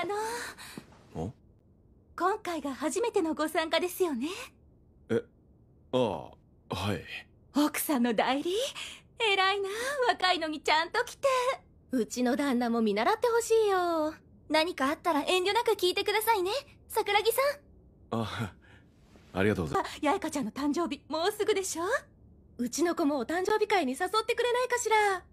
あの今回が初めてのご参加ですよねえああはい奥さんの代理偉いな若いのにちゃんと来てうちの旦那も見習ってほしいよ何かあったら遠慮なく聞いてくださいね桜木さんあありがとうございます八重香ちゃんの誕生日もうすぐでしょうちの子もお誕生日会に誘ってくれないかしら